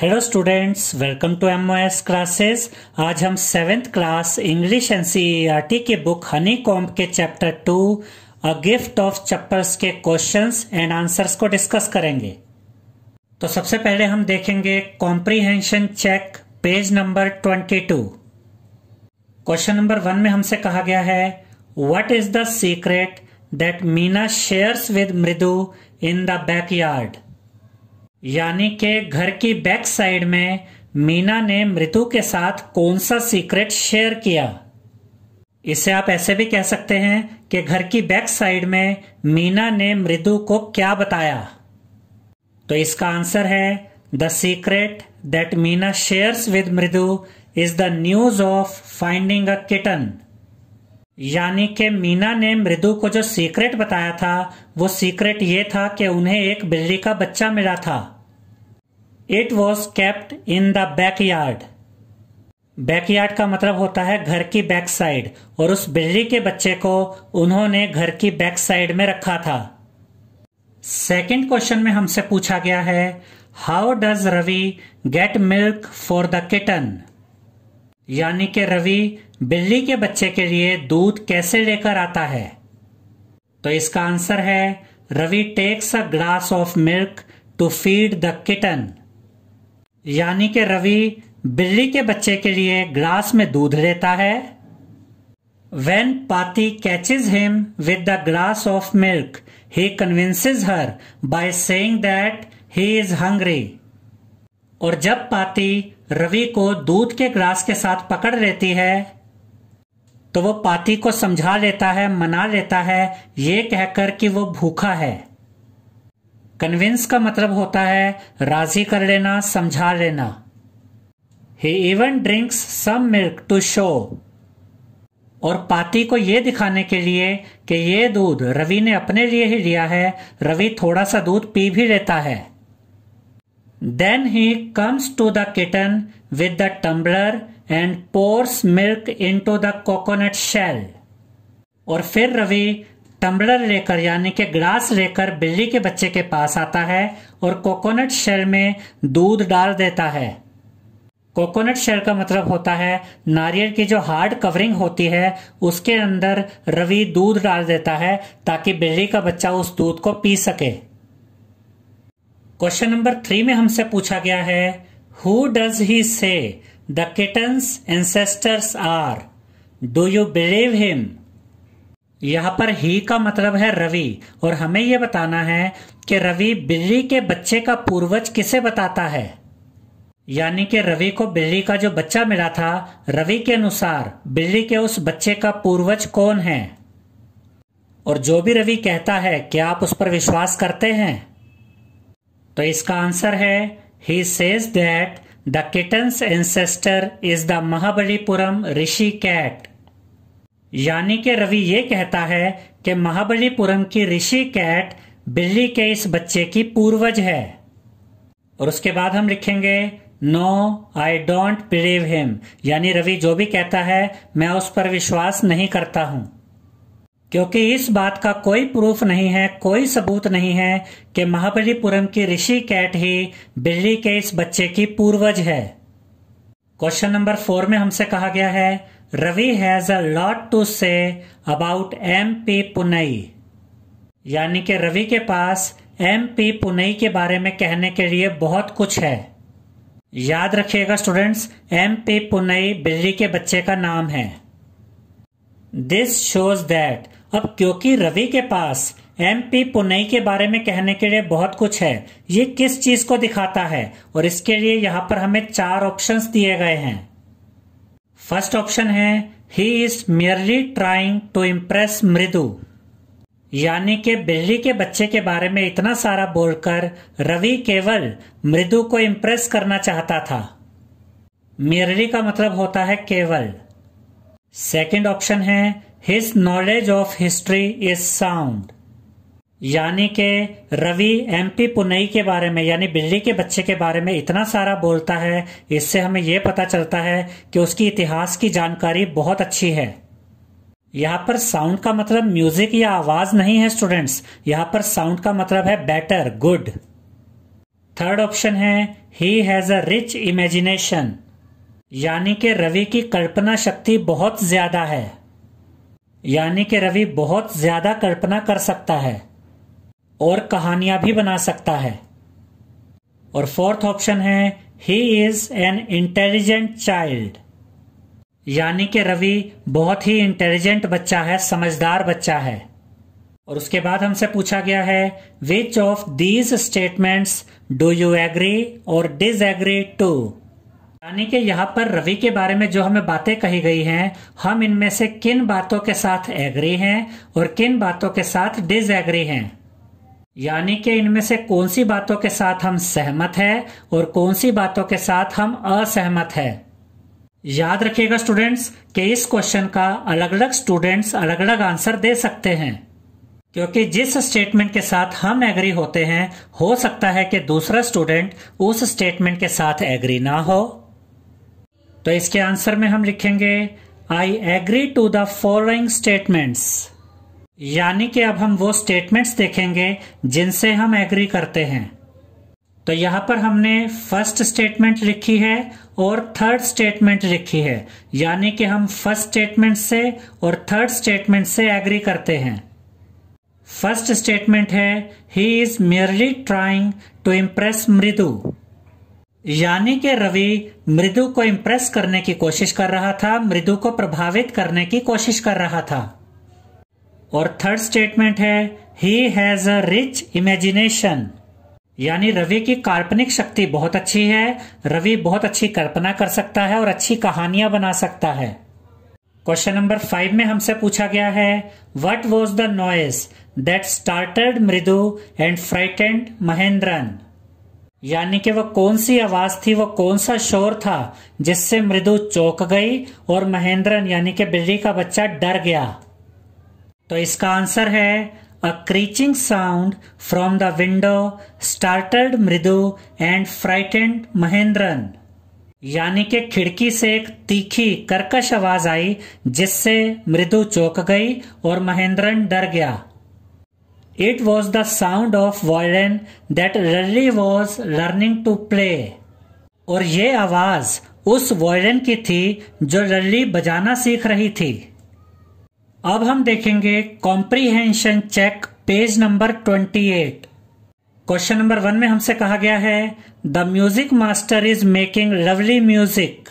Hello students welcome to M S classes आज हम seventh class English सी की book honeycomb के chapter two a gift of chappals के questions and answers को discuss करेंगे तो सबसे पहले हम देखेंगे comprehension check page number twenty two question number one में हमसे कहा गया है what is the secret that Meena shares with Mridu in the backyard यानी के घर की बैक साइड में मीना ने मृतु के साथ कौन सा सीक्रेट शेयर किया इसे आप ऐसे भी कह सकते हैं कि घर की बैक साइड में मीना ने मृदु को क्या बताया तो इसका आंसर है the secret that Meena shares with Mridu is the news of finding a kitten यानी कि मीना ने मृदु को जो सीक्रेट बताया था वो सीक्रेट ये था कि उन्हें एक बिल्ली का बच्चा मिला था it was kept in the backyard backyard का मतलब होता है घर की बैक साइड और उस बिल्ली के बच्चे को उन्होंने घर की बैक साइड में रखा था सेकेंड क्वेश्चन में हमसे पूछा गया है how does Ravi get milk for the kitten यानी कि रवि बिल्ली के बच्चे के लिए दूध कैसे लेकर आता है तो इसका आंसर है Ravi takes a glass of milk to feed the kitten यानी कि रवि बिल्ली के बच्चे के लिए ग्लास में दूध लेता है when Paati catches him with the glass of milk he convinces her by saying that he is hungry और जब पाती रवि को दूध के ग्लास के साथ पकड़ लेती है तो वो पाती को समझा लेता है मना लेता है ये कहकर कि वो भूखा है कन्विंस का मतलब होता है राजी कर लेना समझा लेना he even drinks some milk to show और पाती को यह दिखाने के लिए कि ये दूध रवि ने अपने लिए ही लिया है रवि थोड़ा सा दूध पी भी लेता है then he comes to the kitten with the tumbler and pours milk into the coconut shell और फिर रवि टम्बलर लेकर यानी कि ग्लास लेकर बिल्ली के बच्चे के पास आता है और कोकोनट शेल में दूध डाल देता है कोकोनट शेल का मतलब होता है नारियल की जो हार्ड कवरिंग होती है उसके अंदर रवि दूध डाल देता है ताकि बिल्ली का बच्चा उस दूध को पी सके क्वेश्चन नंबर थ्री में हमसे पूछा गया है हु डज ही से The kitten's ancestors are. Do you believe him? यहां पर ही का मतलब है रवि और हमें यह बताना है कि रवि बिल्ली के बच्चे का पूर्वज किसे बताता है यानी कि रवि को बिल्ली का जो बच्चा मिला था रवि के अनुसार बिल्ली के उस बच्चे का पूर्वज कौन है और जो भी रवि कहता है क्या आप उस पर विश्वास करते हैं तो इसका आंसर है he says that the kitten's ancestor is the Mahabalipuram Rishi cat यानी कि रवि ये कहता है कि महाबलीपुरम की ऋषि कैट बिल्ली के इस बच्चे की पूर्वज है और उसके बाद हम लिखेंगे no I don't believe him यानी रवि जो भी कहता है मैं उस पर विश्वास नहीं करता हूं क्योंकि इस बात का कोई प्रूफ नहीं है कोई सबूत नहीं है कि महाबलीपुरम की ऋषि कैट ही बिल्ली के इस बच्चे की पूर्वज है क्वेश्चन नंबर फोर में हमसे कहा गया है Ravi has a lot to say about M P Poonai यानी कि रवि के पास एम पी पुनई के बारे में कहने के लिए बहुत कुछ है याद रखिएगा स्टूडेंट्स एम पी पुनई बिल्ली के बच्चे का नाम है दिस शोज दैट अब क्योंकि रवि के पास एम पी पुनई के बारे में कहने के लिए बहुत कुछ है ये किस चीज को दिखाता है और इसके लिए यहाँ पर हमें चार ऑप्शंस दिए गए हैं फर्स्ट ऑप्शन है he is merely trying to impress Mridu यानी कि बिल्ली के बच्चे के बारे में इतना सारा बोलकर रवि केवल मृदु को इम्प्रेस करना चाहता था मियरली का मतलब होता है केवल सेकेंड ऑप्शन है his knowledge of history is sound यानी के रवि एमपी पुनई के बारे में यानी बिल्ली के बच्चे के बारे में इतना सारा बोलता है इससे हमें यह पता चलता है कि उसकी इतिहास की जानकारी बहुत अच्छी है यहाँ पर साउंड का मतलब म्यूजिक या आवाज नहीं है स्टूडेंट्स यहाँ पर साउंड का मतलब है बेटर गुड थर्ड ऑप्शन है he has a rich imagination यानी के रवि की कल्पना शक्ति बहुत ज्यादा है यानी कि रवि बहुत ज्यादा कल्पना कर सकता है और कहानियां भी बना सकता है और फोर्थ ऑप्शन है he is an intelligent child यानी कि रवि बहुत ही इंटेलिजेंट बच्चा है समझदार बच्चा है और उसके बाद हमसे पूछा गया है which of these statements do you agree और एग्री टू यानी कि यहाँ पर रवि के बारे में जो हमें बातें कही गई हैं हम इनमें से किन बातों के साथ एग्री हैं और किन बातों के साथ डिसएग्री हैं यानी कि इनमें से कौन सी बातों के साथ हम सहमत हैं और कौन सी बातों के साथ हम असहमत हैं याद रखिएगा स्टूडेंट्स कि इस क्वेश्चन का अलग अलग स्टूडेंट्स अलग अलग आंसर दे सकते हैं क्योंकि जिस स्टेटमेंट के साथ हम एग्री होते हैं हो सकता है कि दूसरा स्टूडेंट उस स्टेटमेंट के साथ एग्री ना हो तो इसके आंसर में हम लिखेंगे I agree to the following statements यानी कि अब हम वो स्टेटमेंट्स देखेंगे जिनसे हम एग्री करते हैं तो यहां पर हमने फर्स्ट स्टेटमेंट लिखी है और थर्ड स्टेटमेंट लिखी है यानी कि हम फर्स्ट स्टेटमेंट से और थर्ड स्टेटमेंट से एग्री करते हैं फर्स्ट स्टेटमेंट है he is merely trying to impress Mridu यानी कि रवि मृदु को इम्प्रेस करने की कोशिश कर रहा था मृदु को प्रभावित करने की कोशिश कर रहा था और थर्ड स्टेटमेंट है he has a rich imagination यानी रवि की काल्पनिक शक्ति बहुत अच्छी है रवि बहुत अच्छी कल्पना कर सकता है और अच्छी कहानियां बना सकता है क्वेश्चन नंबर फाइव में हमसे पूछा गया है what was the noise that started Mridu and frightened Mahendran यानी कि वह कौन सी आवाज थी वह कौन सा शोर था जिससे मृदु चौक गई और महेंद्रन यानी कि बिल्ली का बच्चा डर गया तो इसका आंसर है a creaking sound from the window started Mridu and frightened Mahendran यानी कि खिड़की से एक तीखी कर्कश आवाज आई जिससे मृदु चौक गई और महेंद्रन डर गया it was the sound of violin that Rali was learning to play और ये आवाज उस वॉयलिन की थी जो रर्री बजाना सीख रही थी अब हम देखेंगे comprehension check page number 28। Question number one में हमसे कहा गया है the music master is making lovely music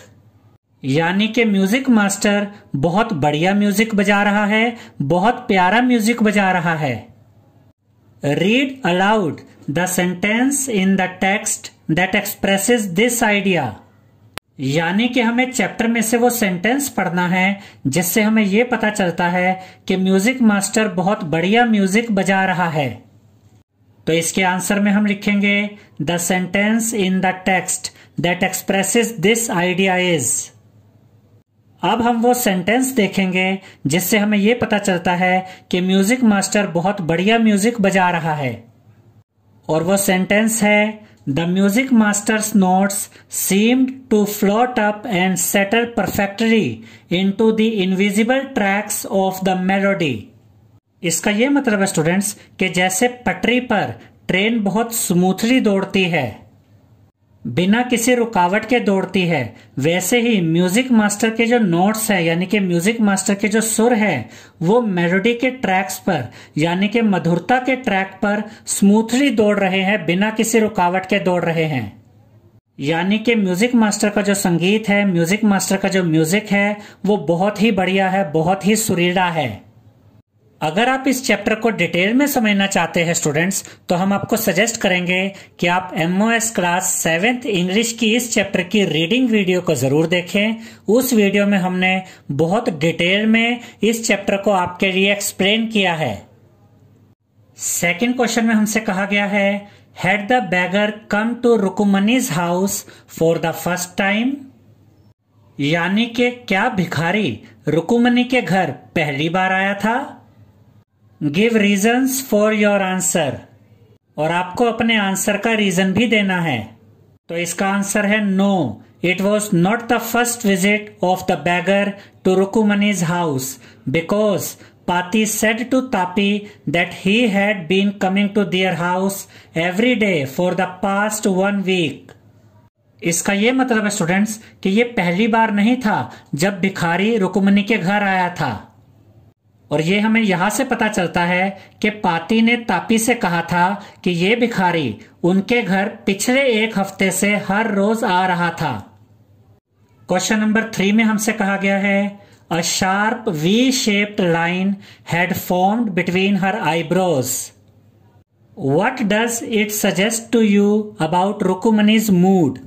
यानी कि म्यूजिक मास्टर बहुत बढ़िया म्यूजिक बजा रहा है बहुत प्यारा म्यूजिक बजा रहा है Read aloud the sentence in the text that expresses this idea. यानी कि हमें चैप्टर में से वो सेंटेंस पढ़ना है जिससे हमें ये पता चलता है कि म्यूजिक मास्टर बहुत बढ़िया म्यूजिक बजा रहा है तो इसके आंसर में हम लिखेंगे the sentence in the text that expresses this idea is अब हम वो सेंटेंस देखेंगे जिससे हमें ये पता चलता है कि म्यूजिक मास्टर बहुत बढ़िया म्यूजिक बजा रहा है और वो सेंटेंस है the music master's notes seemed to float up and settle perfectly to the invisible tracks of the melody इसका ये मतलब है स्टूडेंट्स कि जैसे पटरी पर ट्रेन बहुत स्मूथली दौड़ती है बिना किसी रुकावट के दौड़ती है वैसे ही म्यूजिक मास्टर के जो नोट्स है यानी कि म्यूजिक मास्टर के जो सुर है वो मेलोडी के ट्रैक्स पर यानी कि मधुरता के ट्रैक पर स्मूथली दौड़ रहे हैं बिना किसी रुकावट के दौड़ रहे हैं यानी कि म्यूजिक मास्टर का जो संगीत है म्यूजिक मास्टर का जो म्यूजिक है वो बहुत ही बढ़िया है बहुत ही सुरीला है अगर आप इस चैप्टर को डिटेल में समझना चाहते हैं स्टूडेंट्स तो हम आपको सजेस्ट करेंगे कि आप एमओएस क्लास सेवेंथ इंग्लिश की इस चैप्टर की रीडिंग वीडियो को जरूर देखें उस वीडियो में हमने बहुत डिटेल में इस चैप्टर को आपके लिए एक्सप्लेन किया है सेकेंड क्वेश्चन में हमसे कहा गया है had the beggar come to Rukmini's house for the first time यानी के क्या भिखारी रुकुमनी के घर पहली बार आया था give reasons for your answer और आपको अपने आंसर का रीजन भी देना है तो इसका आंसर है no it was not the first visit of the beggar to Rukmini's house because Paati said to Tapi that he had been coming to their house every day for the past one week इसका ये मतलब है students कि ये पहली बार नहीं था जब भिखारी रुकुमनी के घर आया था और ये हमें यहां से पता चलता है कि पाती ने तापी से कहा था कि ये भिखारी उनके घर पिछले एक हफ्ते से हर रोज आ रहा था क्वेश्चन नंबर थ्री में हमसे कहा गया है a sharp V shaped line had formed between her eyebrows what does it suggest to you about Rukmini's mood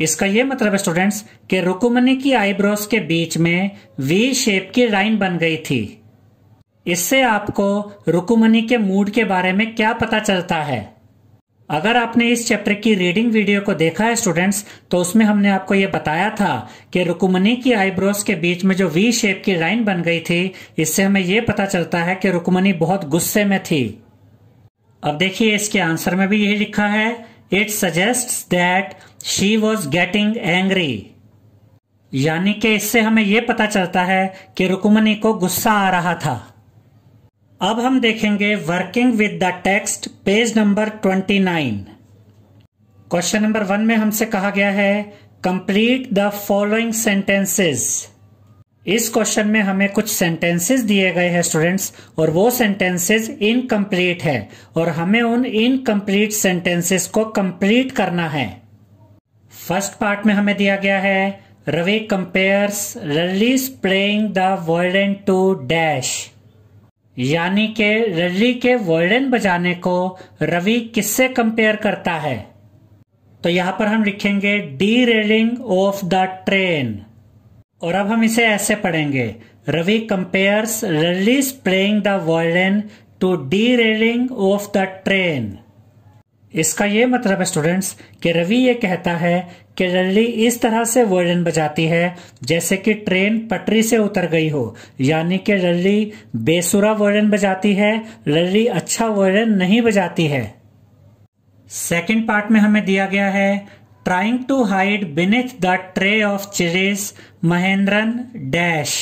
इसका यह मतलब है स्टूडेंट्स कि रुकुमनी की आईब्रोज के बीच में वी शेप की लाइन बन गई थी इससे आपको रुकुमनी के मूड के बारे में क्या पता चलता है अगर आपने इस चैप्टर की रीडिंग वीडियो को देखा है स्टूडेंट्स तो उसमें हमने आपको ये बताया था कि रुकुमनी की आईब्रोज के बीच में जो वी शेप की लाइन बन गई थी इससे हमें ये पता चलता है कि रुकुमनी बहुत गुस्से में थी अब देखिए इसके आंसर में भी यही लिखा है it suggest that she was getting angry यानी कि इससे हमें यह पता चलता है कि रुकमनी को गुस्सा आ रहा था अब हम देखेंगे working with the text page number 29। Question number one में हमसे कहा गया है कंप्लीट द फॉलोइंग सेंटेंसेस इस क्वेश्चन में हमें कुछ सेंटेंसेस दिए गए हैं स्टूडेंट्स और वो सेंटेंसेस इनकम्प्लीट है और हमें उन इनकम्प्लीट सेंटेंसेस को कंप्लीट करना है फर्स्ट पार्ट में हमें दिया गया है Ravi compares Rali playing the violin to dash यानी के रली के वॉयडन बजाने को रवि किससे कंपेयर करता है तो यहां पर हम लिखेंगे derailing of the train और अब हम इसे ऐसे पढ़ेंगे Ravi compares Rali playing the violin to derailing of the train इसका ये मतलब है स्टूडेंट्स कि रवि ये कहता है कि लल्ली इस तरह से वर्णन बजाती है जैसे कि ट्रेन पटरी से उतर गई हो यानी कि लल्ली बेसुरा वर्णन बजाती है लल्ली अच्छा वर्णन नहीं बजाती है सेकेंड पार्ट में हमें दिया गया है trying to hide beneath the tray of chairs Mahendran dash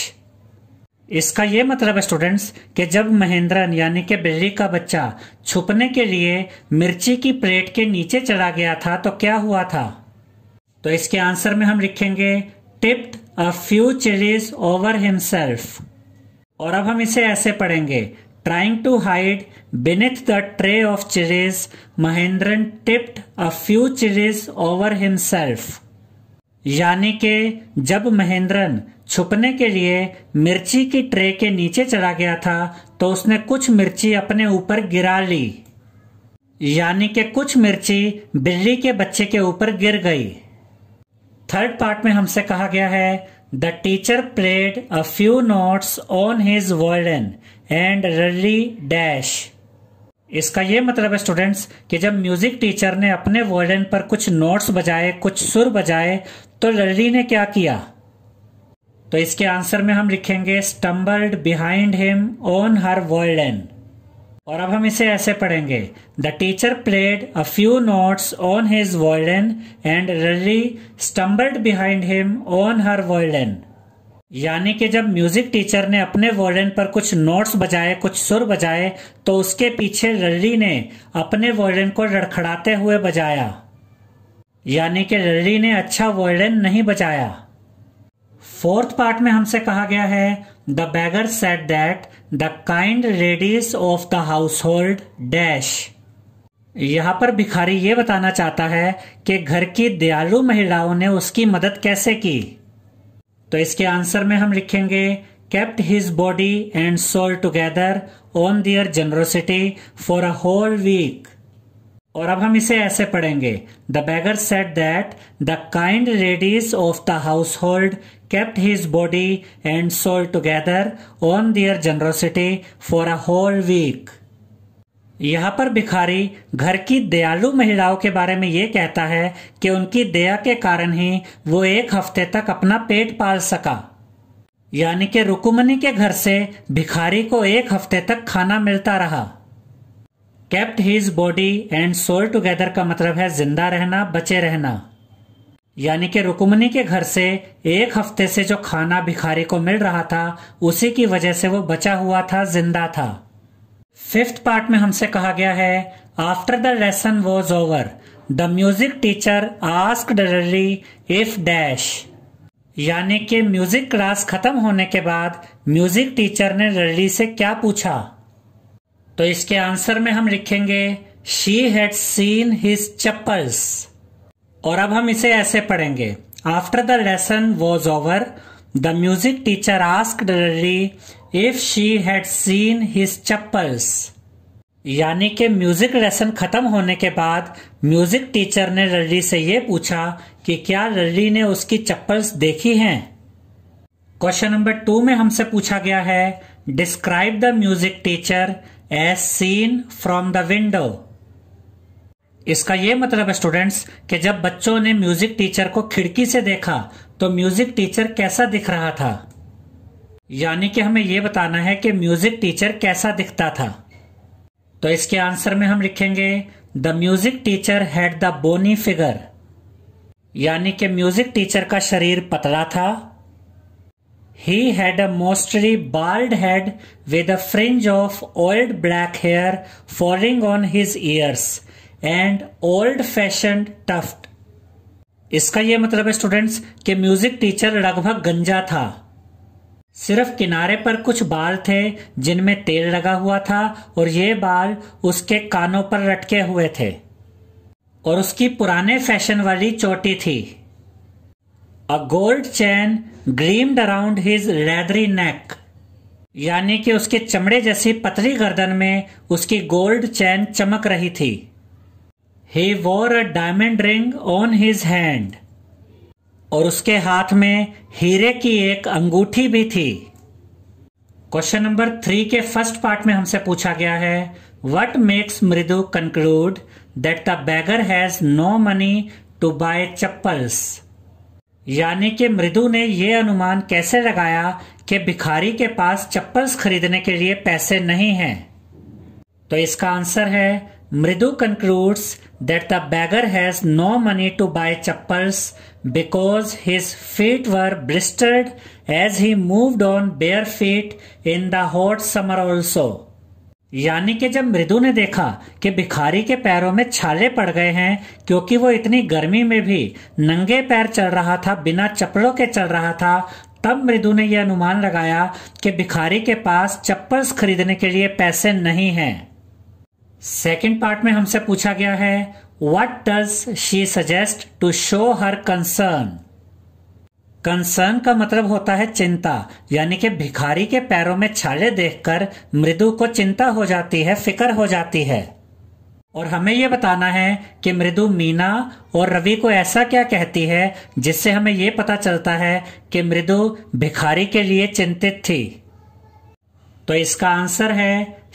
इसका ये मतलब है स्टूडेंट्स कि जब महेंद्रन यानी कि बिल्ली का बच्चा छुपने के लिए मिर्ची की प्लेट के नीचे चला गया था तो क्या हुआ था तो इसके आंसर में हम लिखेंगे tipped a few chillies over himself और अब हम इसे ऐसे पढ़ेंगे trying to hide beneath the tray of chillies Mahendran tipped a few chillies over himself यानी कि जब महेंद्रन छुपने के लिए मिर्ची की ट्रे के नीचे चला गया था तो उसने कुछ मिर्ची अपने ऊपर गिरा ली यानी कि कुछ मिर्ची बिल्ली के बच्चे के ऊपर गिर गई थर्ड पार्ट में हमसे कहा गया है the teacher played a few notes on his वर्डन एंड रली डैश इसका ये मतलब है स्टूडेंट्स कि जब म्यूजिक टीचर ने अपने वर्डन पर कुछ नोट्स बजाए कुछ सुर बजाए तो लड़ी ने क्या किया तो इसके आंसर में हम लिखेंगे stumbled behind him on her वर्ल्डन और अब हम इसे ऐसे पढ़ेंगे the teacher played a few notes on his वर्ल्डन and Lalli stumbled behind him on her and यानी कि जब म्यूजिक टीचर ने अपने वर्डन पर कुछ नोट्स बजाए कुछ सुर बजाए तो उसके पीछे रर्री ने अपने वर्डन को लड़खड़ाते हुए बजाया यानी कि रर्री ने अच्छा वर्डन नहीं बजाया फोर्थ पार्ट में हमसे कहा गया है the beggar said that the kind ladies of the household dash यहाँ पर भिखारी ये बताना चाहता है कि घर की दयालु महिलाओं ने उसकी मदद कैसे की तो इसके आंसर में हम लिखेंगे kept his body and soul together on their generosity for a whole week और अब हम इसे ऐसे पढ़ेंगे the beggar said that the kind ladies of the household kept his body and soul together on their generosity for a whole week यहाँ पर भिखारी घर की दयालु महिलाओं के बारे में ये कहता है कि उनकी दया के कारण ही वो एक हफ्ते तक अपना पेट पाल सका यानी कि रुकुमनी के घर से भिखारी को एक हफ्ते तक खाना मिलता रहा kept his body and soul together का मतलब है जिंदा रहना बचे रहना यानी कि रुकुमनी के घर से एक हफ्ते से जो खाना भिखारी को मिल रहा था उसी की वजह से वो बचा हुआ था जिंदा था फिफ्थ पार्ट में हमसे कहा गया है after the lesson was over the music teacher asked if dash यानी कि म्यूजिक क्लास खत्म होने के बाद म्यूजिक टीचर ने रड़ी से क्या पूछा तो इसके आंसर में हम लिखेंगे she had seen his chappals और अब हम इसे ऐसे पढ़ेंगे after the lesson was over the music teacher asked if she had seen his chappals यानी कि म्यूजिक लेसन खत्म होने के बाद म्यूजिक टीचर ने रल्ली से ये पूछा कि क्या रल्ली ने उसकी चप्पल्स देखी हैं क्वेश्चन नंबर टू में हमसे पूछा गया है describe the music teacher as seen from the window इसका ये मतलब है स्टूडेंट्स कि जब बच्चों ने म्यूजिक टीचर को खिड़की से देखा तो म्यूजिक टीचर कैसा दिख रहा था यानी कि हमें यह बताना है कि म्यूजिक टीचर कैसा दिखता था तो इसके आंसर में हम लिखेंगे the music teacher had the bony figure यानी कि म्यूजिक टीचर का शरीर पतला था he had a mostly bald head with a fringe of old black hair falling on his ears and old fashion tuft इसका यह मतलब है स्टूडेंट्स कि म्यूजिक टीचर लगभग गंजा था सिर्फ किनारे पर कुछ बाल थे जिनमें तेल लगा हुआ था और ये बाल उसके कानों पर लटके हुए थे और उसकी पुराने फैशन वाली चोटी थी a gold chain gleamed around his leathery neck यानी कि उसके चमड़े जैसी पतली गर्दन में उसकी गोल्ड चैन चमक रही थी he wore a diamond ring on his hand और उसके हाथ में हीरे की एक अंगूठी भी थी क्वेश्चन नंबर थ्री के फर्स्ट पार्ट में हमसे पूछा गया है what makes Mridu conclude that the beggar has no money to buy chappals यानी कि मृदु ने यह अनुमान कैसे लगाया कि भिखारी के पास चप्पल्स खरीदने के लिए पैसे नहीं हैं तो इसका आंसर है Mridu concludes that the beggar has no money to buy chappals because his feet were blistered as he moved on bare feet in the hot summer also यानी कि जब मृदु ने देखा कि भिखारी के पैरों में छाले पड़ गए हैं क्योंकि वो इतनी गर्मी में भी नंगे पैर चल रहा था बिना चप्पलों के चल रहा था तब मृदु ने यह अनुमान लगाया कि भिखारी के पास चप्पल खरीदने के लिए पैसे नहीं हैं। सेकेंड पार्ट में हमसे पूछा गया है what does she suggest to show her concern concern का मतलब होता है चिंता यानी कि भिखारी के पैरों में छाले देखकर मृदु को चिंता हो जाती है फिकर हो जाती है और हमें यह बताना है कि मृदु मीना और रवि को ऐसा क्या कहती है जिससे हमें यह पता चलता है कि मृदु भिखारी के लिए चिंतित थी तो इसका आंसर है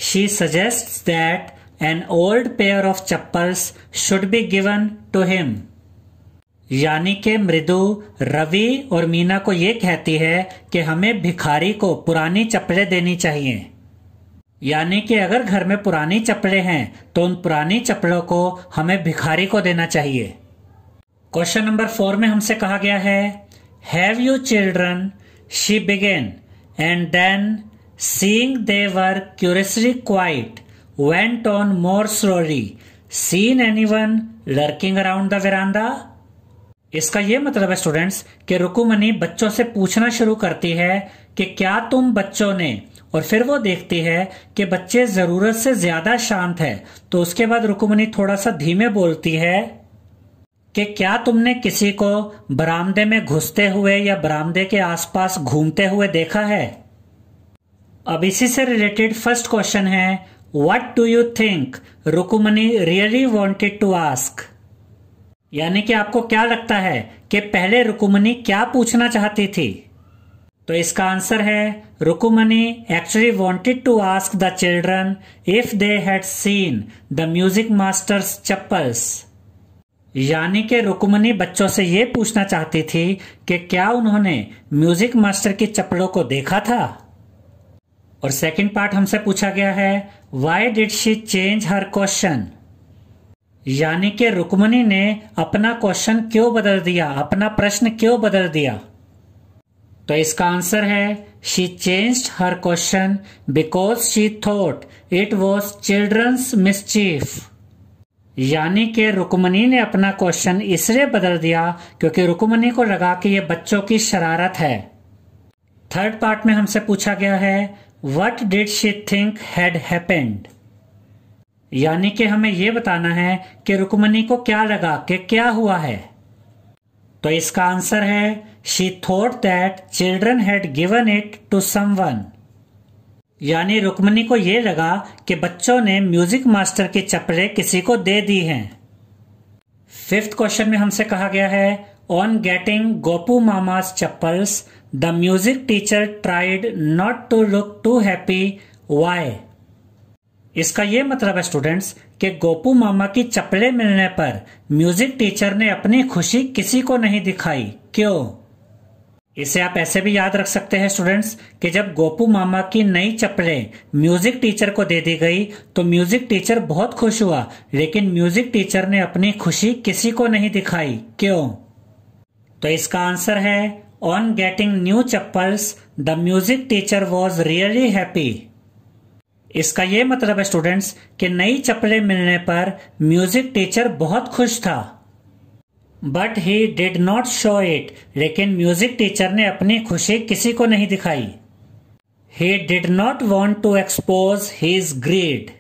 she suggest that an old pair of chappals should be given to him. यानी के मृदु रवि और मीना को ये कहती है कि हमें भिखारी को पुरानी चपड़े देनी चाहिए यानी कि अगर घर में पुरानी चपड़े हैं तो उन पुरानी चपड़ों को हमें भिखारी को देना चाहिए क्वेश्चन नंबर फोर में हमसे कहा गया है have you children she began and then seeing they were quite went on more slowly. Seen anyone lurking around the veranda? इसका ये मतलब है स्टूडेंट्स कि रुकुमनी बच्चों से पूछना शुरू करती है कि क्या तुम बच्चों ने और फिर वो देखती है कि बच्चे जरूरत से ज्यादा शांत है तो उसके बाद रुकुमनी थोड़ा सा धीमे बोलती है कि क्या तुमने किसी को बरामदे में घुसते हुए या बरामदे के आसपास घूमते हुए देखा है अब इसी से रिलेटेड फर्स्ट क्वेश्चन है what do you think Rukmini really wanted to ask यानी कि आपको क्या लगता है कि पहले रुकुमनी क्या पूछना चाहती थी तो इसका आंसर है Rukmini actually wanted to ask the children if they had seen the music master's chappals यानी कि रुकमनी बच्चों से ये पूछना चाहती थी कि क्या उन्होंने म्यूजिक मास्टर की चप्पलों को देखा था और सेकंड पार्ट हमसे पूछा गया है why did she change her question यानी कि रुकमणी ने अपना क्वेश्चन क्यों बदल दिया अपना प्रश्न क्यों बदल दिया तो इसका आंसर है she change her question because she thought it was children's mischief यानी कि रुकमणी ने अपना क्वेश्चन इसलिए बदल दिया क्योंकि रुकमणी को लगा कि यह बच्चों की शरारत है थर्ड पार्ट में हमसे पूछा गया है what did she think had happened यानी कि हमें यह बताना है कि रुकमनी को क्या लगा कि क्या हुआ है तो इसका आंसर है she thought that children had given it to someone यानी रुक्मनी को यह लगा कि बच्चों ने म्यूजिक मास्टर की चपड़े किसी को दे दी हैं फिफ्थ क्वेश्चन में हमसे कहा गया है On getting Gopu Mama's chappals, the music teacher tried not to look too happy. Why? इसका ये मतलब है स्टूडेंट्स कि गोपू मामा की चप्पले मिलने पर म्यूजिक टीचर ने अपनी खुशी किसी को नहीं दिखाई क्यों इसे आप ऐसे भी याद रख सकते हैं स्टूडेंट्स कि जब गोपू मामा की नई चप्पलें म्यूजिक टीचर को दे दी गई तो म्यूजिक टीचर बहुत खुश हुआ लेकिन म्यूजिक टीचर ने अपनी खुशी किसी को नहीं दिखाई क्यों तो इसका आंसर है on getting new chappals the music teacher was really happy इसका यह मतलब है स्टूडेंट्स कि नई चप्पलें मिलने पर म्यूजिक टीचर बहुत खुश था but he did not show it लेकिन म्यूजिक टीचर ने अपनी खुशी किसी को नहीं दिखाई he did not want to expose his greed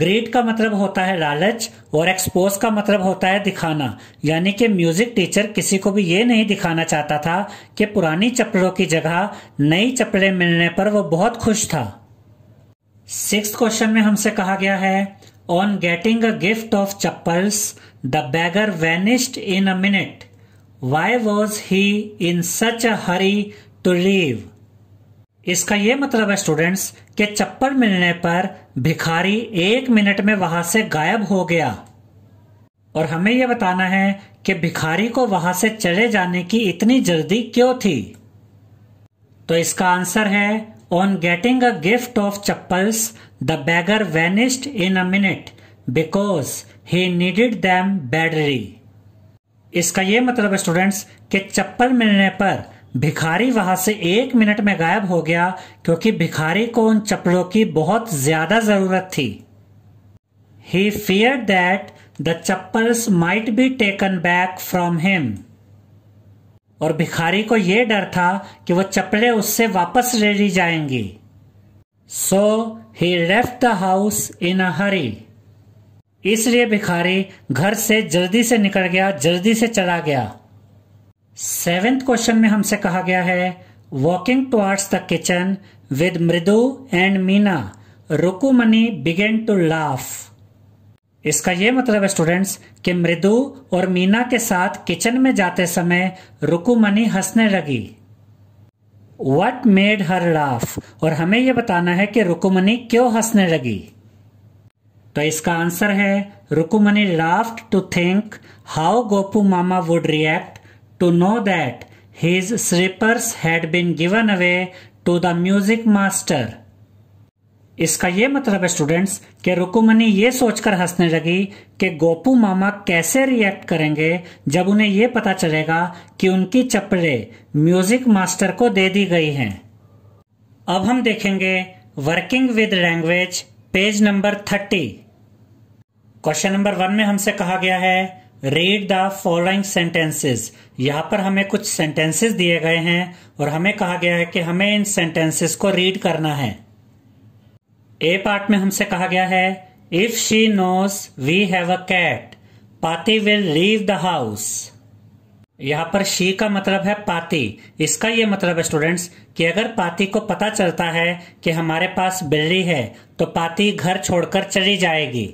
greed का मतलब होता है लालच और एक्सपोज का मतलब होता है दिखाना यानी कि म्यूजिक टीचर किसी को भी ये नहीं दिखाना चाहता था कि पुरानी चप्पलों की जगह नई चप्पलें मिलने पर वो बहुत खुश था सिक्स क्वेश्चन में हमसे कहा गया है on getting a gift of chappals the beggar vanished in a minute why was he in such a hurry to leave इसका ये मतलब है स्टूडेंट्स कि चप्पल मिलने पर भिखारी एक मिनट में वहां से गायब हो गया और हमें यह बताना है कि भिखारी को वहां से चले जाने की इतनी जल्दी क्यों थी तो इसका आंसर है on getting a gift of chappals the beggar vanished in a minute because he needed them badly इसका यह मतलब है स्टूडेंट्स कि चप्पल मिलने पर भिखारी वहां से एक मिनट में गायब हो गया क्योंकि भिखारी को उन चप्पलों की बहुत ज्यादा जरूरत थी he feared that the chappals might be taken back from him और भिखारी को यह डर था कि वो चप्पलें उससे वापस ले ली जाएंगी so he left the house in a hurry इसलिए भिखारी घर से जल्दी से निकल गया जल्दी से चला गया सेवेंथ क्वेश्चन में हमसे कहा गया है walking towards the kitchen with Mridu and Meena Rukmini began to laugh इसका यह मतलब है स्टूडेंट्स कि मृदु और मीना के साथ किचन में जाते समय रुकुमनी हंसने लगी वट मेड हर लाफ और हमें यह बताना है कि रुकुमनी क्यों हंसने लगी तो इसका आंसर है Rukmini laughed to think how Gopu Mama would react to know that his slippers had been given away to the music master. इसका यह मतलब है स्टूडेंट्स कि रुकुमनी ये सोचकर हंसने लगी कि गोपू मामा कैसे रिएक्ट करेंगे जब उन्हें यह पता चलेगा कि उनकी चप्पलें म्यूजिक मास्टर को दे दी गई हैं अब हम देखेंगे working with language page number thirty question number one में हमसे कहा गया है रीड द फॉलोइंग सेंटेंसेस यहाँ पर हमें कुछ सेंटेंसेस दिए गए हैं और हमें कहा गया है कि हमें इन सेंटेंसेस को रीड करना है ए पार्ट में हमसे कहा गया है if she knows we have a cat Paati will leave the house यहाँ पर शी का मतलब है पाती इसका ये मतलब है स्टूडेंट्स कि अगर पाती को पता चलता है कि हमारे पास बिल्ली है तो पाती घर छोड़कर चली जाएगी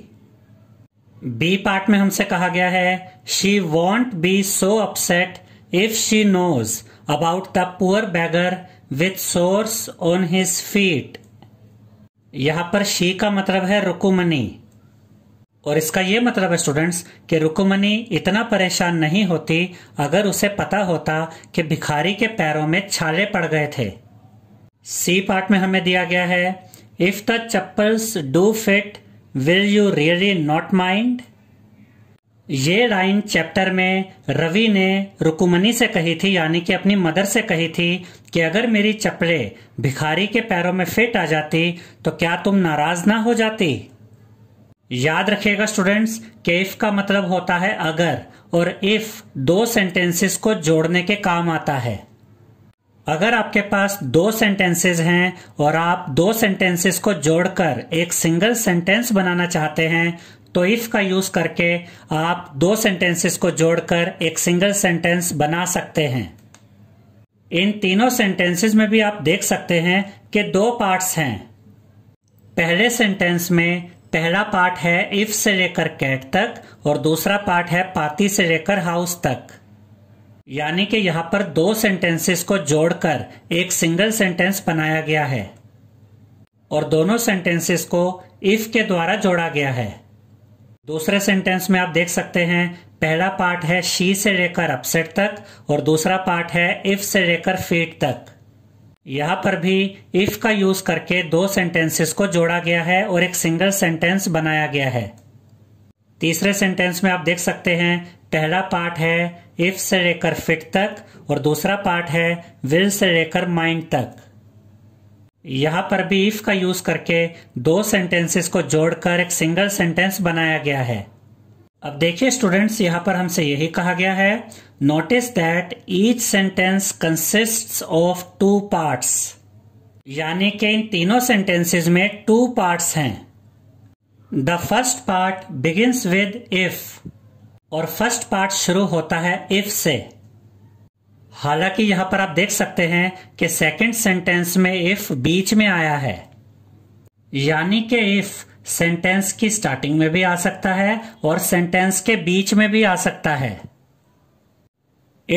बी पार्ट में हमसे कहा गया है she won't be so upset if she knows about the poor beggar with sores on his feet यहां पर शी का मतलब है रुकुमनी और इसका यह मतलब है स्टूडेंट्स कि रुकुमनी इतना परेशान नहीं होती अगर उसे पता होता कि भिखारी के पैरों में छाले पड़ गए थे सी पार्ट में हमें दिया गया है if the chappals do fit will you really not mind ये लाइन चैप्टर में रवि ने रुकुमनी से कही थी यानी कि अपनी मदर से कही थी कि अगर मेरी चपड़े भिखारी के पैरों में फिट आ जाती तो क्या तुम नाराज ना हो जाती याद रखिएगा स्टूडेंट्स के इफ का मतलब होता है अगर और इफ दो सेंटेंसेस को जोड़ने के काम आता है अगर आपके पास दो सेंटेंसेस हैं और आप दो सेंटेंसेस को जोड़कर एक सिंगल सेंटेंस बनाना चाहते हैं तो इफ का यूज करके आप दो सेंटेंसेस को जोड़कर एक सिंगल सेंटेंस बना सकते हैं इन तीनों सेंटेंसेस में भी आप देख सकते हैं कि दो पार्ट्स हैं पहले सेंटेंस में पहला पार्ट है इफ से लेकर कैट तक और दूसरा पार्ट है पाती से लेकर हाउस तक यानी कि यहां पर दो सेंटेंसेस को जोड़कर एक सिंगल सेंटेंस बनाया गया है और दोनों सेंटेंसेस को इफ के द्वारा जोड़ा गया है दूसरे सेंटेंस में आप देख सकते हैं पहला पार्ट है शी से लेकर अपसेट तक और दूसरा पार्ट है इफ से लेकर फेट तक यहां पर भी इफ का यूज करके दो सेंटेंसेस को जोड़ा गया है और एक सिंगल सेंटेंस बनाया गया है तीसरे सेंटेंस में आप देख सकते हैं पहला पार्ट है इफ से लेकर फिट तक और दूसरा पार्ट है विल से लेकर माइंड तक यहां पर भी इफ का यूज करके दो सेंटेंसेस को जोड़कर एक सिंगल सेंटेंस बनाया गया है अब देखिए स्टूडेंट्स यहां पर हमसे यही कहा गया है notice that each sentence consist of two parts यानी कि इन तीनों सेंटेंसेस में टू पार्ट्स हैं the first part begins with if और फर्स्ट पार्ट शुरू होता है इफ से हालांकि यहां पर आप देख सकते हैं कि सेकंड सेंटेंस में इफ बीच में आया है यानी कि इफ सेंटेंस की स्टार्टिंग में भी आ सकता है और सेंटेंस के बीच में भी आ सकता है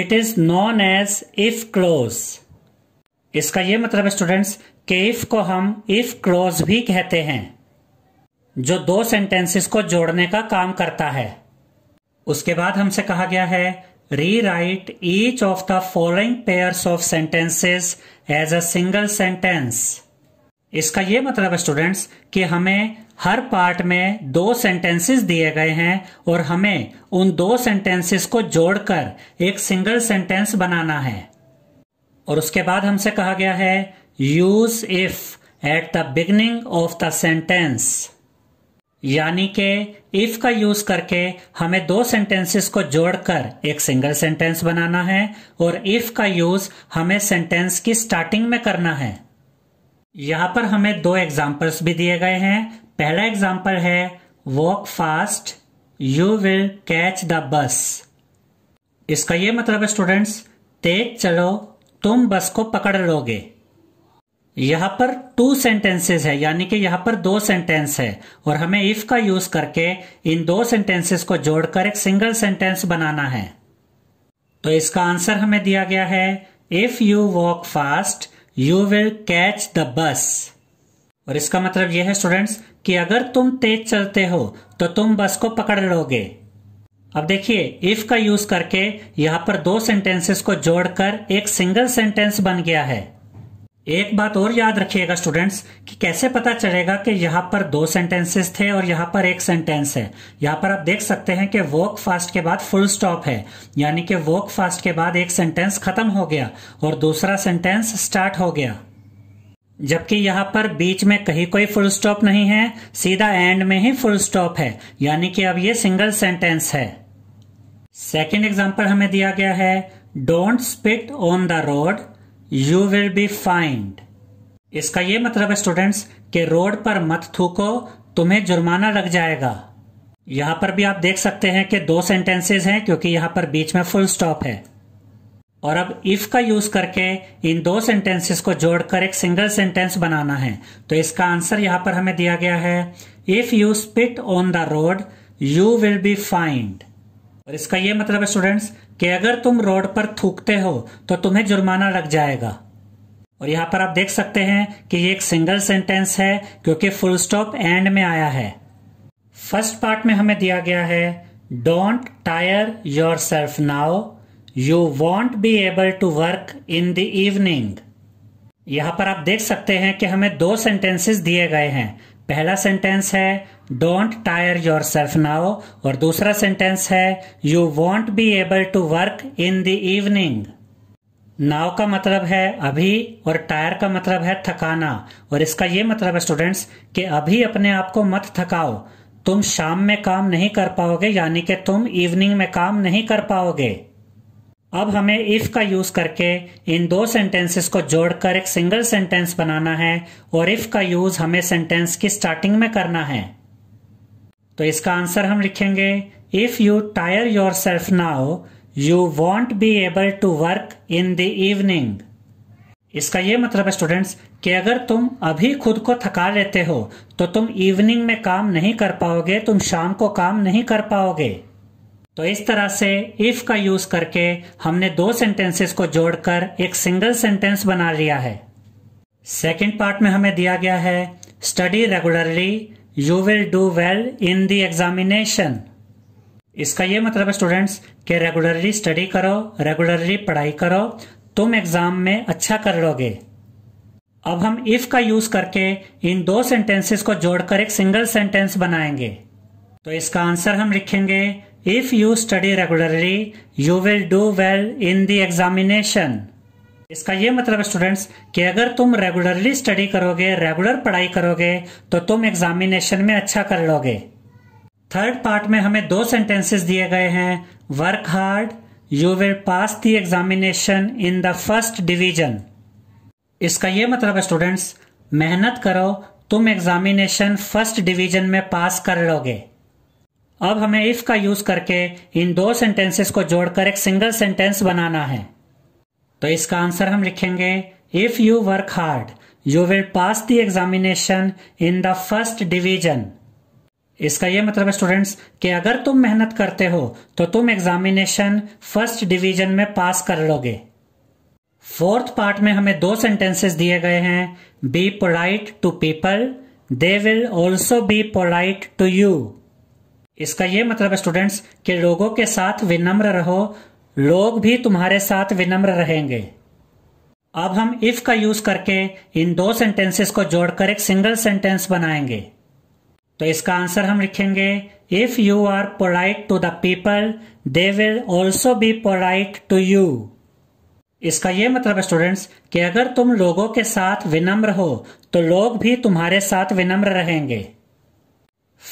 it is known as if clause इसका यह मतलब है स्टूडेंट्स कि इफ को हम इफ क्लोज भी कहते हैं जो दो सेंटेंसेस को जोड़ने का काम करता है उसके बाद हमसे कहा गया है rewrite each of the following pair of sentences as a single sentence इसका यह मतलब है स्टूडेंट्स कि हमें हर पार्ट में दो सेंटेंसेस दिए गए हैं और हमें उन दो सेंटेंसेस को जोड़कर एक सिंगल सेंटेंस बनाना है और उसके बाद हमसे कहा गया है use if at the beginning of the sentence यानी के इफ का यूज करके हमें दो सेंटेंसेस को जोड़कर एक सिंगल सेंटेंस बनाना है और इफ का यूज हमें सेंटेंस की स्टार्टिंग में करना है यहां पर हमें दो एग्जाम्पल्स भी दिए गए हैं पहला एग्जाम्पल है walk fast you will catch the bus इसका ये मतलब है स्टूडेंट्स तेज चलो तुम बस को पकड़ लोगे यहां पर टू सेंटेंसेस है यानी कि यहां पर दो सेंटेंस है और हमें इफ का यूज करके इन दो सेंटेंसेस को जोड़कर एक सिंगल सेंटेंस बनाना है तो इसका आंसर हमें दिया गया है if you walk fast you will catch the bus और इसका मतलब यह है स्टूडेंट्स कि अगर तुम तेज चलते हो तो तुम बस को पकड़ लोगे अब देखिए इफ का यूज करके यहां पर दो सेंटेंसेस को जोड़कर एक सिंगल सेंटेंस बन गया है एक बात और याद रखिएगा स्टूडेंट्स कि कैसे पता चलेगा कि यहाँ पर दो सेंटेंसेस थे और यहाँ पर एक सेंटेंस है यहाँ पर आप देख सकते हैं कि वॉक फास्ट के बाद फुल स्टॉप है यानी कि वॉक फास्ट के बाद एक सेंटेंस खत्म हो गया और दूसरा सेंटेंस स्टार्ट हो गया जबकि यहाँ पर बीच में कहीं कोई फुल स्टॉप नहीं है सीधा एंड में ही फुल स्टॉप है यानी कि अब ये सिंगल सेंटेंस है सेकेंड एग्जाम्पल हमें दिया गया है don't spit on the road you will be fined इसका यह मतलब है स्टूडेंट्स कि रोड पर मत थूको तुम्हें जुर्माना लग जाएगा यहां पर भी आप देख सकते हैं कि दो सेंटेंसेस हैं क्योंकि यहां पर बीच में फुल स्टॉप है और अब इफ का यूज करके इन दो सेंटेंसेस को जोड़कर एक सिंगल सेंटेंस बनाना है तो इसका आंसर यहां पर हमें दिया गया है if you spit on the road you will be fined और इसका यह मतलब है स्टूडेंट्स कि अगर तुम रोड पर थूकते हो तो तुम्हें जुर्माना लग जाएगा और यहां पर आप देख सकते हैं कि ये एक सिंगल सेंटेंस है क्योंकि फुल स्टॉप एंड में आया है फर्स्ट पार्ट में हमें दिया गया है don't tire yourself now you won't be able to work in the evening यहां पर आप देख सकते हैं कि हमें दो सेंटेंसेस दिए गए हैं पहला सेंटेंस है don't tire yourself now और दूसरा सेंटेंस है you won't be able to work in the evening now का मतलब है अभी और टायर का मतलब है थकाना और इसका ये मतलब है स्टूडेंट्स कि अभी अपने आप को मत थकाओ तुम शाम में काम नहीं कर पाओगे यानी कि तुम इवनिंग में काम नहीं कर पाओगे अब हमें इफ का यूज करके इन दो सेंटेंसेस को जोड़कर एक सिंगल सेंटेंस बनाना है और इफ का यूज हमें सेंटेंस की स्टार्टिंग में करना है तो इसका आंसर हम लिखेंगे if you tire yourself now you won't be able to work in the evening इसका ये मतलब है स्टूडेंट्स कि अगर तुम अभी खुद को थका लेते हो तो तुम इवनिंग में काम नहीं कर पाओगे तुम शाम को काम नहीं कर पाओगे तो इस तरह से इफ का यूज करके हमने दो सेंटेंसेस को जोड़कर एक सिंगल सेंटेंस बना लिया है सेकेंड पार्ट में हमें दिया गया है study regularly you will do well in the examination इसका यह मतलब है स्टूडेंट्स कि रेगुलरली स्टडी करो रेगुलरली पढ़ाई करो तुम एग्जाम में अच्छा कर लोगे अब हम इफ का यूज करके इन दो सेंटेंसेस को जोड़कर एक सिंगल सेंटेंस बनाएंगे तो इसका आंसर हम लिखेंगे If you study regularly, you will do well in the examination. इसका ये मतलब स्टूडेंट्स कि अगर तुम रेगुलरली स्टडी करोगे रेगुलर पढ़ाई करोगे तो तुम एग्जामिनेशन में अच्छा कर लोगे थर्ड पार्ट में हमें दो सेंटेंसेस दिए गए हैं work hard you will pass the examination in the first division इसका ये मतलब स्टूडेंट्स मेहनत करो तुम एग्जामिनेशन फर्स्ट डिवीजन में पास कर लोगे अब हमें इफ का यूज करके इन दो सेंटेंसेस को जोड़कर एक सिंगल सेंटेंस बनाना है तो इसका आंसर हम लिखेंगे if you work hard you will pass the examination in the first division इसका यह मतलब है स्टूडेंट्स कि अगर तुम मेहनत करते हो तो तुम एग्जामिनेशन फर्स्ट डिवीजन में पास कर लोगे फोर्थ पार्ट में हमें दो सेंटेंसेस दिए गए हैं be polite to people they will also be polite to you इसका यह मतलब स्टूडेंट्स कि लोगों के साथ विनम्र रहो लोग भी तुम्हारे साथ विनम्र रहेंगे अब हम इफ का यूज करके इन दो सेंटेंसेस को जोड़कर एक सिंगल सेंटेंस बनाएंगे तो इसका आंसर हम लिखेंगे if you are polite to the people they will also be polite to you इसका यह मतलब स्टूडेंट्स कि अगर तुम लोगों के साथ विनम्र हो तो लोग भी तुम्हारे साथ विनम्र रहेंगे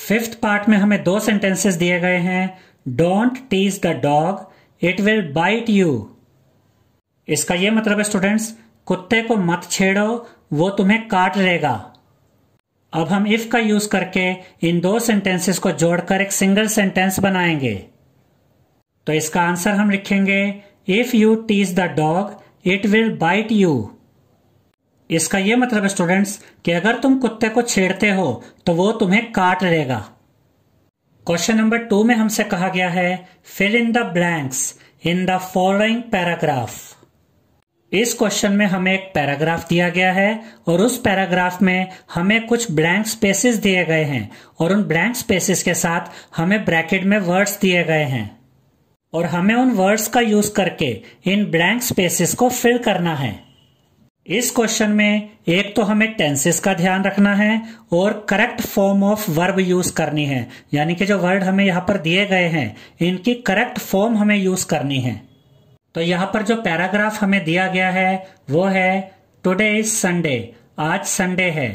फिफ्थ पार्ट में हमें दो सेंटेंसेस दिए गए हैं don't tease the dog it will bite you इसका यह मतलब है स्टूडेंट्स कुत्ते को मत छेड़ो वो तुम्हें काट लेगा अब हम इफ का यूज करके इन दो सेंटेंसेस को जोड़कर एक सिंगल सेंटेंस बनाएंगे तो इसका आंसर हम लिखेंगे if you tease the dog it will bite you इसका यह मतलब स्टूडेंट्स कि अगर तुम कुत्ते को छेड़ते हो तो वो तुम्हें काट लेगा क्वेश्चन नंबर टू में हमसे कहा गया है fill in the blanks in the following paragraph इस क्वेश्चन में हमें एक पैराग्राफ दिया गया है और उस पैराग्राफ में हमें कुछ ब्लैंक स्पेसेस दिए गए हैं और उन ब्लैंक स्पेसेस के साथ हमें ब्रैकेट में वर्ड्स दिए गए हैं और हमें उन वर्ड्स का यूज करके इन ब्लैंक स्पेसेस को फिल करना है इस क्वेश्चन में एक तो हमें टेंसेस का ध्यान रखना है और correct form of verb use करनी है यानी कि जो वर्ड हमें यहाँ पर दिए गए हैं इनकी करेक्ट फॉर्म हमें यूज करनी है तो यहाँ पर जो पैराग्राफ हमें दिया गया है वो है टुडे इज संडे आज संडे है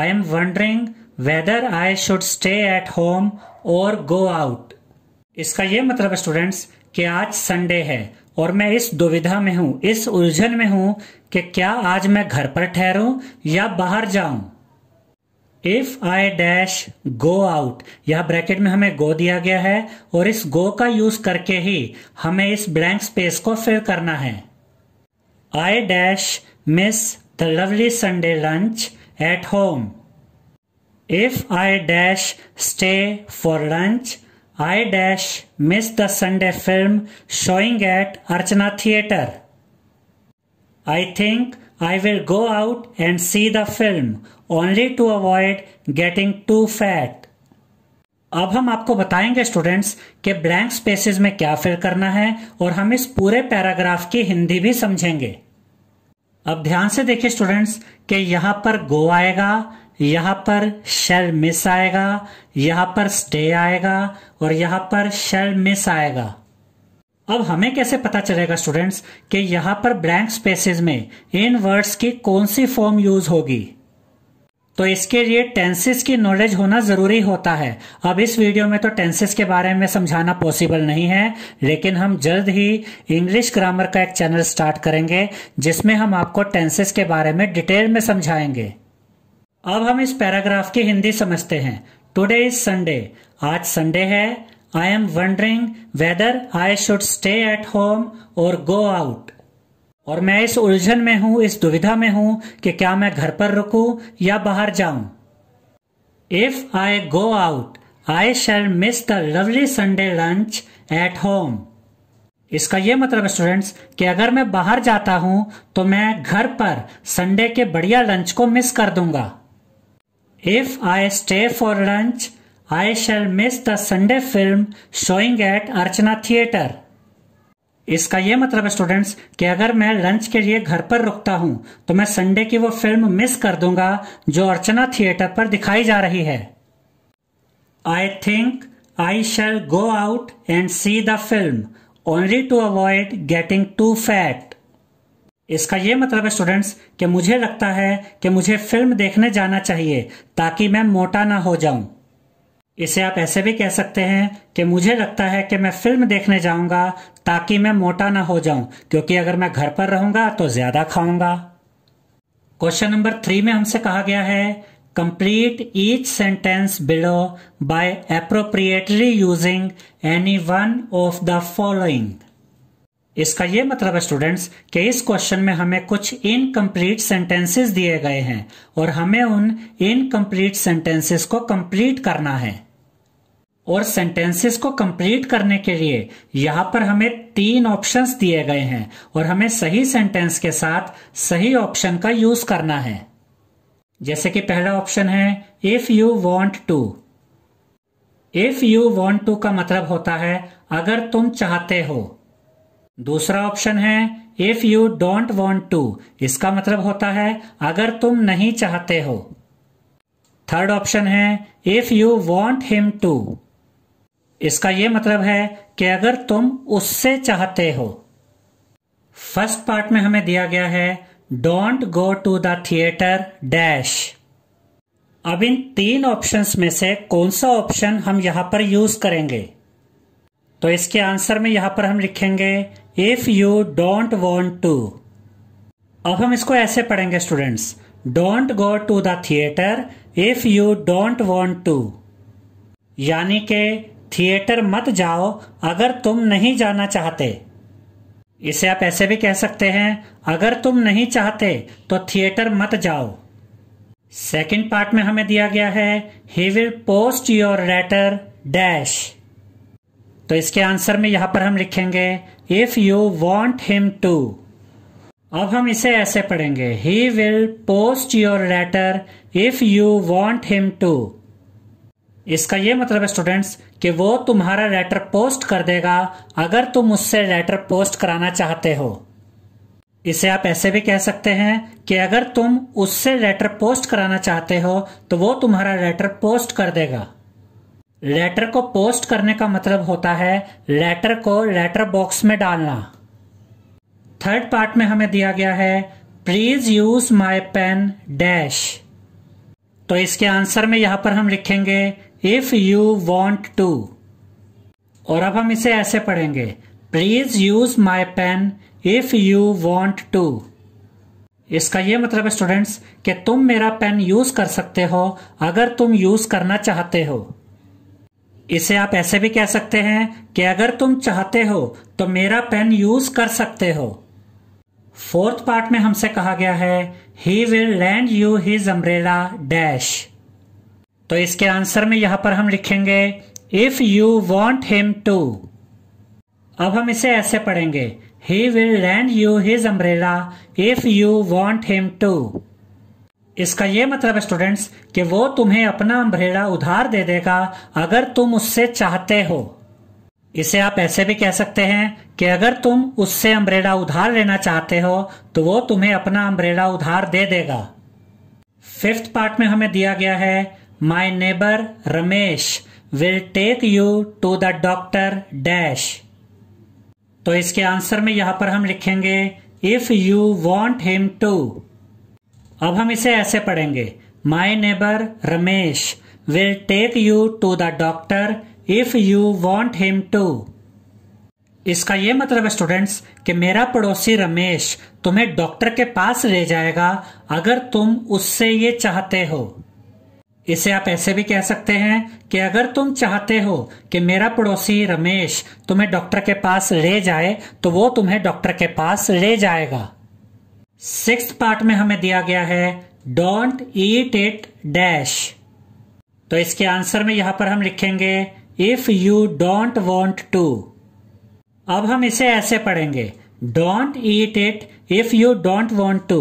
I am wondering whether I should stay at home और गो आउट इसका ये मतलब स्टूडेंट्स कि आज संडे है और मैं इस दुविधा में हूं इस उलझन में हूं कि क्या आज मैं घर पर ठहरू या बाहर जाऊं if I dash go out यह ब्रैकेट में हमें गो दिया गया है और इस गो का यूज करके ही हमें इस ब्लैंक स्पेस को फिल करना है I dash miss the lovely Sunday lunch at home if I dash stay for lunch I dash miss the Sunday film showing at Archana theatre I think I will go out and see the film only to avoid getting too fat अब हम आपको बताएंगे students के blank spaces में क्या fill करना है और हम इस पूरे पैराग्राफ की हिंदी भी समझेंगे अब ध्यान से देखिए स्टूडेंट्स के यहां पर गो आएगा यहाँ पर शेल मिस आएगा यहाँ पर स्टे आएगा और यहाँ पर शेल मिस आएगा अब हमें कैसे पता चलेगा स्टूडेंट्स कि यहाँ पर ब्लैंक स्पेसेस में इन वर्ड्स की कौन सी फॉर्म यूज होगी तो इसके लिए टेंसेस की नॉलेज होना जरूरी होता है अब इस वीडियो में तो टेंसेस के बारे में समझाना पॉसिबल नहीं है लेकिन हम जल्द ही इंग्लिश ग्रामर का एक चैनल स्टार्ट करेंगे जिसमें हम आपको टेंसेस के बारे में डिटेल में समझाएंगे अब हम इस पैराग्राफ की हिंदी समझते हैं टुडे इज संडे आज संडे है I am wondering whether I should stay at home और गो आउट और मैं इस उलझन में हूं इस दुविधा में हूं कि क्या मैं घर पर रुकूं या बाहर जाऊं if I go out I shall miss the lovely Sunday lunch at home इसका यह मतलब स्टूडेंट्स कि अगर मैं बाहर जाता हूं तो मैं घर पर संडे के बढ़िया लंच को मिस कर दूंगा If I stay for lunch, I shall miss the Sunday film showing at Archana Theatre. इसका यह मतलब है स्टूडेंट्स कि अगर मैं लंच के लिए घर पर रुकता हूं तो मैं संडे की वो फिल्म मिस कर दूंगा जो अर्चना थिएटर पर दिखाई जा रही है I think I shall go out and see the film only to avoid getting too fat इसका ये मतलब है स्टूडेंट्स कि मुझे लगता है कि मुझे फिल्म देखने जाना चाहिए ताकि मैं मोटा ना हो जाऊं इसे आप ऐसे भी कह सकते हैं कि मुझे लगता है कि मैं फिल्म देखने जाऊंगा ताकि मैं मोटा ना हो जाऊं क्योंकि अगर मैं घर पर रहूंगा तो ज्यादा खाऊंगा क्वेश्चन नंबर थ्री में हमसे कहा गया है complete each sentence below by appropriately using any one of the following इसका ये मतलब है स्टूडेंट्स कि इस क्वेश्चन में हमें कुछ इनकम्प्लीट सेंटेंसेस दिए गए हैं और हमें उन इनकम्प्लीट सेंटेंसेस को कंप्लीट करना है और सेंटेंसेस को कंप्लीट करने के लिए यहां पर हमें तीन ऑप्शंस दिए गए हैं और हमें सही सेंटेंस के साथ सही ऑप्शन का यूज करना है जैसे कि पहला ऑप्शन है if you want to if you want to का मतलब होता है अगर तुम चाहते हो दूसरा ऑप्शन है if you don't want to इसका मतलब होता है अगर तुम नहीं चाहते हो थर्ड ऑप्शन है if you want him to इसका यह मतलब है कि अगर तुम उससे चाहते हो फर्स्ट पार्ट में हमें दिया गया है don't go to the theatre dash अब इन तीन ऑप्शंस में से कौन सा ऑप्शन हम यहां पर यूज करेंगे तो इसके आंसर में यहां पर हम लिखेंगे if you don't want to अब हम इसको ऐसे पढ़ेंगे students don't go to the theatre if you don't want to यानी के थिएटर मत जाओ अगर तुम नहीं जाना चाहते इसे आप ऐसे भी कह सकते हैं अगर तुम नहीं चाहते तो थिएटर मत जाओ सेकेंड पार्ट में हमें दिया गया है he will post your letter dash तो इसके आंसर में यहां पर हम लिखेंगे if you want him to अब हम इसे ऐसे पढ़ेंगे he will post your letter if you want him to इसका यह मतलब है स्टूडेंट्स कि वो तुम्हारा लेटर पोस्ट कर देगा अगर तुम उससे लेटर पोस्ट कराना चाहते हो इसे आप ऐसे भी कह सकते हैं कि अगर तुम उससे लेटर पोस्ट कराना चाहते हो तो वो तुम्हारा लेटर पोस्ट कर देगा लेटर को पोस्ट करने का मतलब होता है लेटर को लेटर बॉक्स में डालना थर्ड पार्ट में हमें दिया गया है please use my pen dash तो इसके आंसर में यहां पर हम लिखेंगे इफ यू वॉन्ट टू और अब हम इसे ऐसे पढ़ेंगे please use my pen if you want to इसका यह मतलब है स्टूडेंट्स कि तुम मेरा पेन यूज कर सकते हो अगर तुम यूज करना चाहते हो इसे आप ऐसे भी कह सकते हैं कि अगर तुम चाहते हो तो मेरा पेन यूज कर सकते हो फोर्थ पार्ट में हमसे कहा गया है he will lend you his umbrella dash तो इसके आंसर में यहां पर हम लिखेंगे if you want him to अब हम इसे ऐसे पढ़ेंगे he will lend you his umbrella if you want him to इसका ये मतलब है स्टूडेंट्स कि वो तुम्हें अपना अम्ब्रेला उधार दे देगा अगर तुम उससे चाहते हो इसे आप ऐसे भी कह सकते हैं कि अगर तुम उससे अम्ब्रेला उधार लेना चाहते हो तो वो तुम्हें अपना अम्ब्रेला उधार दे देगा फिफ्थ पार्ट में हमें दिया गया है my neighbour Ramesh will take you to the doctor dash तो इसके आंसर में यहां पर हम लिखेंगे if you want him to अब हम इसे ऐसे पढ़ेंगे my neighbour Ramesh will take you to the doctor if you want him to इसका ये मतलब है स्टूडेंट्स कि मेरा पड़ोसी रमेश तुम्हें डॉक्टर के पास ले जाएगा अगर तुम उससे ये चाहते हो इसे आप ऐसे भी कह सकते हैं कि अगर तुम चाहते हो कि मेरा पड़ोसी रमेश तुम्हें डॉक्टर के पास ले जाए तो वो तुम्हें डॉक्टर के पास ले जाएगा सिक्स पार्ट में हमें दिया गया है डोंट ईट इट डैश तो इसके आंसर में यहां पर हम लिखेंगे if you don't want to अब हम इसे ऐसे पढ़ेंगे don't eat it if you don't want to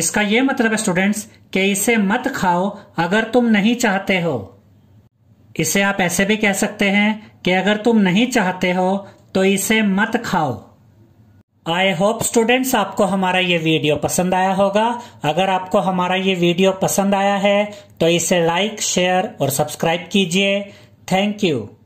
इसका यह मतलब है स्टूडेंट्स कि इसे मत खाओ अगर तुम नहीं चाहते हो इसे आप ऐसे भी कह सकते हैं कि अगर तुम नहीं चाहते हो तो इसे मत खाओ आई होप स्टूडेंट्स आपको हमारा ये वीडियो पसंद आया होगा अगर आपको हमारा ये वीडियो पसंद आया है तो इसे लाइक शेयर और सब्सक्राइब कीजिए थैंक यू